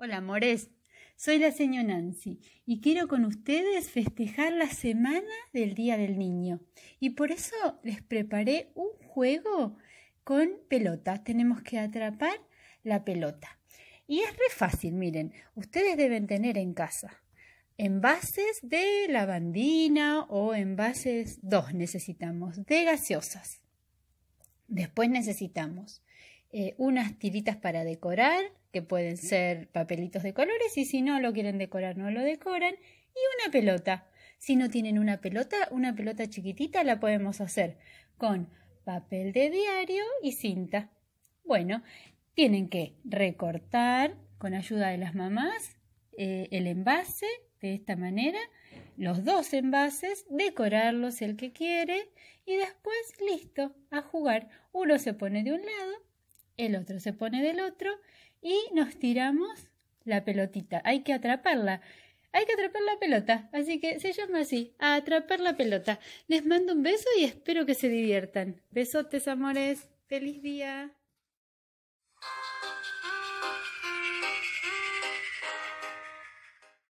Hola, amores. Soy la señora Nancy y quiero con ustedes festejar la semana del Día del Niño. Y por eso les preparé un juego con pelotas, Tenemos que atrapar la pelota. Y es re fácil, miren, ustedes deben tener en casa envases de lavandina o envases dos necesitamos de gaseosas. Después necesitamos eh, unas tiritas para decorar, que pueden ser papelitos de colores, y si no lo quieren decorar, no lo decoran, y una pelota. Si no tienen una pelota, una pelota chiquitita la podemos hacer con papel de diario y cinta. Bueno, tienen que recortar con ayuda de las mamás eh, el envase de esta manera, los dos envases, decorarlos el que quiere y después listo, a jugar. Uno se pone de un lado el otro se pone del otro y nos tiramos la pelotita. Hay que atraparla. Hay que atrapar la pelota. Así que se llama así, a atrapar la pelota. Les mando un beso y espero que se diviertan. Besotes, amores. Feliz día.